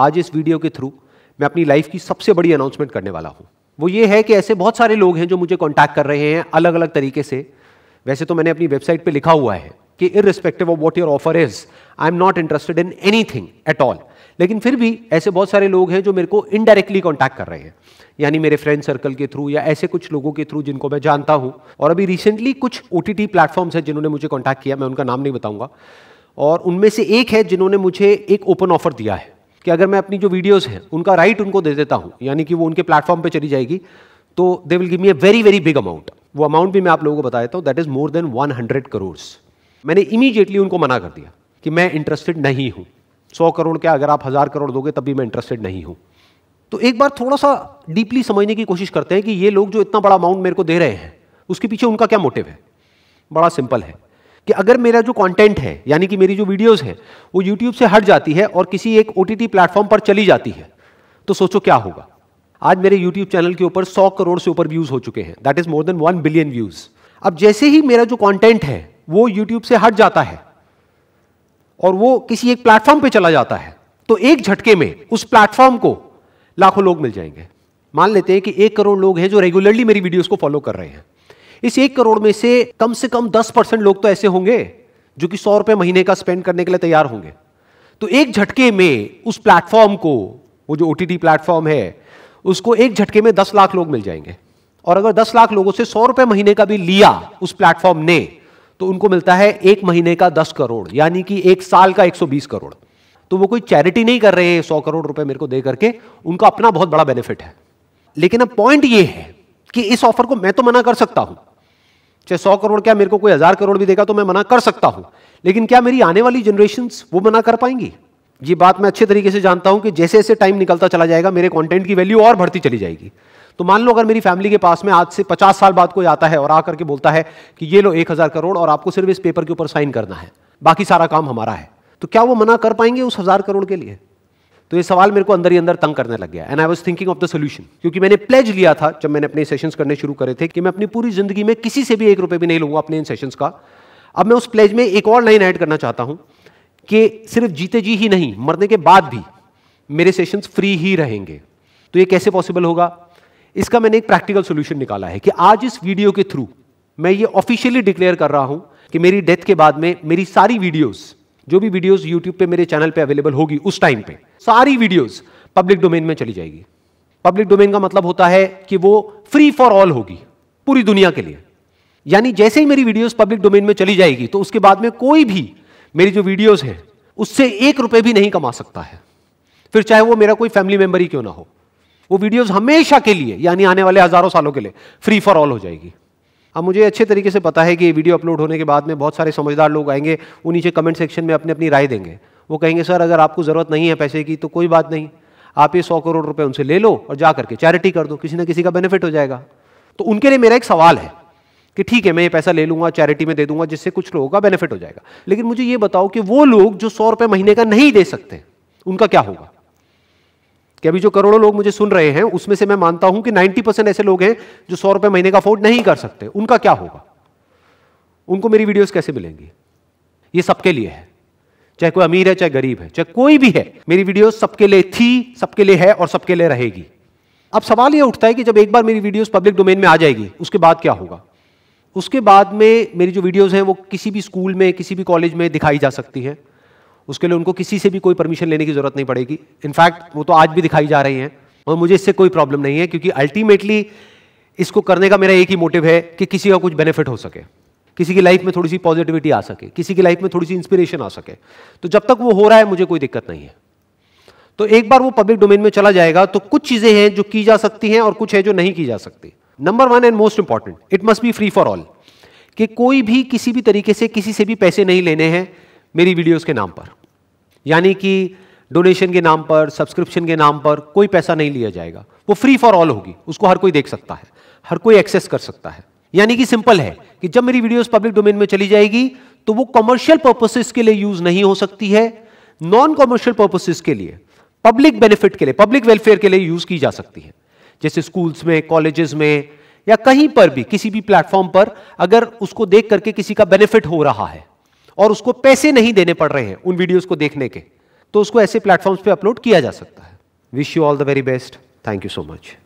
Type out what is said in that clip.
आज इस वीडियो के थ्रू मैं अपनी लाइफ की सबसे बड़ी अनाउंसमेंट करने वाला हूँ वो ये है कि ऐसे बहुत सारे लोग हैं जो मुझे कॉन्टैक्ट कर रहे हैं अलग अलग तरीके से वैसे तो मैंने अपनी वेबसाइट पर लिखा हुआ है कि respective of what your offer is I am not interested in anything at all लेकिन फिर भी ऐसे बहुत सारे लोग हैं जो मेरे को इनडायरेक्टली कॉन्टैक्ट कर रहे हैं यानी मेरे फ्रेंड सर्कल के थ्रू या ऐसे कुछ लोगों के थ्रू जिनको मैं जानता हूं और अभी रिसेंटली कुछ ओ टी प्लेटफॉर्म्स हैं जिन्होंने मुझे कॉन्टैक्ट किया मैं उनका नाम नहीं बताऊंगा और उनमें से एक है जिन्होंने मुझे एक ओपन ऑफर दिया है कि अगर मैं अपनी जो वीडियोस हैं उनका राइट उनको दे देता हूँ यानी कि वो उनके प्लेटफॉर्म पे चली जाएगी तो they will give me a very very big amount वो अमाउंट भी मैं आप लोगों को बता देता हूँ that is more than one hundred crores मैंने इमीजिएटली उनको मना कर दिया कि मैं इंटरेस्टेड नहीं हूँ सौ करोड़ क्या अगर आप हज़ार करोड़ दोगे तब भी मैं इंटरेस्टेड नहीं हूँ तो एक बार थोड़ा सा डीपली समझने की कोशिश करते हैं कि ये लोग जो इतना बड़ा अमाउंट मेरे को दे रहे हैं उसके पीछे उनका क्या मोटिव है बड़ा सिंपल है कि अगर मेरा जो कंटेंट है यानी कि मेरी जो वीडियोस हैं वो यूट्यूब से हट जाती है और किसी एक ओ प्लेटफॉर्म पर चली जाती है तो सोचो क्या होगा आज मेरे यूट्यूब चैनल के ऊपर सौ करोड़ से ऊपर व्यूज हो चुके हैं that is more than one billion views अब जैसे ही मेरा जो कॉन्टेंट है वो यूट्यूब से हट जाता है और वो किसी एक प्लेटफॉर्म पे चला जाता है तो एक झटके में उस प्लेटफॉर्म को लाखों लोग मिल जाएंगे मान लेते हैं कि एक करोड़ लोग हैं जो रेगुलरली मेरी वीडियोस को फॉलो कर रहे हैं इस एक करोड़ में से कम से कम दस परसेंट लोग तो ऐसे होंगे जो कि सौ रुपए महीने का स्पेंड करने के लिए तैयार होंगे तो एक झटके में उस प्लेटफॉर्म को वो जो ओ प्लेटफॉर्म है उसको एक झटके में दस लाख लोग मिल जाएंगे और अगर दस लाख लोगों से सौ रुपए महीने का भी लिया उस प्लेटफॉर्म ने तो उनको मिलता है एक महीने का दस करोड़ यानी कि एक साल का बीस करोड़ तो वो कोई चैरिटी नहीं कर रहे हैं सौ करोड़ रुपए मेरे को दे करके उनका अपना बहुत बड़ा बेनिफिट है लेकिन अब पॉइंट ये है कि इस ऑफर को मैं तो मना कर सकता हूं चाहे सौ करोड़ क्या मेरे को कोई हजार करोड़ भी देगा तो मैं मना कर सकता हूं लेकिन क्या मेरी आने वाली जनरेशन वो मना कर पाएंगी ये बात मैं अच्छे तरीके से जानता हूं कि जैसे जैसे टाइम निकलता चला जाएगा मेरे कंटेंट की वैल्यू और बढ़ती चली जाएगी तो मान लो अगर मेरी फैमिली के पास में आज से पचास साल बाद कोई आता है और आकर के बोलता है कि ये लो एक हजार करोड़ और आपको सिर्फ इस पेपर के ऊपर साइन करना है बाकी सारा काम हमारा है तो क्या वो मना कर पाएंगे उस हजार करोड़ के लिए तो ये सवाल मेरे को अंदर ही अंदर तंग करने लग गया and I was thinking of the solution क्योंकि मैंने प्लेज लिया था जब मैंने अपने सेशंस करने शुरू करे थे कि मैं अपनी पूरी जिंदगी में किसी से भी एक रुपये भी नहीं लूंगा अपने इन सेशंस का अब मैं उस प्लेज में एक और लाइन ऐड करना चाहता हूं कि सिर्फ जीते जी ही नहीं मरने के बाद भी मेरे सेशंस फ्री ही रहेंगे तो ये कैसे पॉसिबल होगा इसका मैंने एक प्रैक्टिकल सोल्यूशन निकाला है कि आज इस वीडियो के थ्रू मैं ये ऑफिशियली डिक्लेयर कर रहा हूं कि मेरी डेथ के बाद में मेरी सारी वीडियोस जो भी वीडियोस यूट्यूब पे मेरे चैनल पे अवेलेबल होगी उस टाइम पे सारी वीडियोस पब्लिक डोमेन में चली जाएगी पब्लिक डोमेन का मतलब होता है कि वो फ्री फॉर ऑल होगी पूरी दुनिया के लिए यानी जैसे ही मेरी वीडियोस पब्लिक डोमेन में चली जाएगी तो उसके बाद में कोई भी मेरी जो वीडियोस हैं उससे एक रुपए भी नहीं कमा सकता है फिर चाहे वो मेरा कोई फैमिली मेंबर ही क्यों ना हो वो वीडियोस हमेशा के लिए यानी आने वाले हजारों सालों के लिए फ्री फॉर ऑल हो जाएगी अब मुझे अच्छे तरीके से पता है कि ये वीडियो अपलोड होने के बाद में बहुत सारे समझदार लोग आएंगे वो नीचे कमेंट सेक्शन में अपनी अपनी राय देंगे वो कहेंगे सर अगर आपको ज़रूरत नहीं है पैसे की तो कोई बात नहीं आप ये सौ करोड़ रुपए उनसे ले लो और जा करके चैरिटी कर दो किसी ना किसी का बेनिफिट हो जाएगा तो उनके लिए मेरा एक सवाल है कि ठीक है मैं ये पैसा ले लूंगा चैरिटी में दे दूंगा जिससे कुछ लोगों का बेनिफिट हो जाएगा लेकिन मुझे ये बताओ कि वो लोग जो सौ रुपए महीने का नहीं दे सकते उनका क्या होगा कि अभी जो करोड़ों लोग मुझे सुन रहे हैं उसमें से मैं मानता हूं कि 90 परसेंट ऐसे लोग हैं जो सौ रुपए महीने का अफोर्ड नहीं कर सकते उनका क्या होगा उनको मेरी वीडियोस कैसे मिलेंगी ये सबके लिए है चाहे कोई अमीर है चाहे गरीब है चाहे कोई भी है मेरी वीडियो सबके लिए थी सबके लिए है और सबके लिए रहेगी अब सवाल यह उठता है कि जब एक बार मेरी वीडियोस पब्लिक डोमेन में आ जाएगी उसके बाद क्या होगा उसके बाद में मेरी जो वीडियोस हैं वो किसी भी स्कूल में किसी भी कॉलेज में दिखाई जा सकती हैं उसके लिए उनको किसी से भी कोई परमिशन लेने की ज़रूरत नहीं पड़ेगी इनफैक्ट वो तो आज भी दिखाई जा रही हैं और मुझे इससे कोई प्रॉब्लम नहीं है क्योंकि अल्टीमेटली इसको करने का मेरा एक ही मोटिव है कि किसी का कुछ बेनिफिट हो सके किसी की लाइफ में थोड़ी सी पॉजिटिविटी आ सके किसी की लाइफ में थोड़ी सी इंस्पिरेशन आ सके तो जब तक वो हो रहा है मुझे कोई दिक्कत नहीं है तो एक बार वो पब्लिक डोमेन में चला जाएगा तो कुछ चीजें हैं जो की जा सकती हैं और कुछ है जो नहीं की जा सकती number one and most important it must be free for all कि कोई भी किसी भी तरीके से किसी से भी पैसे नहीं लेने हैं मेरी वीडियोज के नाम पर यानी कि डोनेशन के नाम पर सब्सक्रिप्शन के नाम पर कोई पैसा नहीं लिया जाएगा वो फ्री फॉर ऑल होगी उसको हर कोई देख सकता है हर कोई एक्सेस कर सकता है यानी कि सिंपल है कि जब मेरी वीडियोस पब्लिक डोमेन में चली जाएगी तो वो कॉमर्शियल पर्पसेस के लिए यूज नहीं हो सकती है नॉन कॉमर्शियल पर्पसेस के लिए पब्लिक बेनिफिट के लिए पब्लिक वेलफेयर के लिए यूज की जा सकती है जैसे स्कूल्स में कॉलेजेस में या कहीं पर भी किसी भी प्लेटफॉर्म पर अगर उसको देख करके किसी का बेनिफिट हो रहा है और उसको पैसे नहीं देने पड़ रहे हैं उन वीडियोस को देखने के तो उसको ऐसे प्लेटफॉर्म्स पे अपलोड किया जा सकता है wish you all the very best thank you so much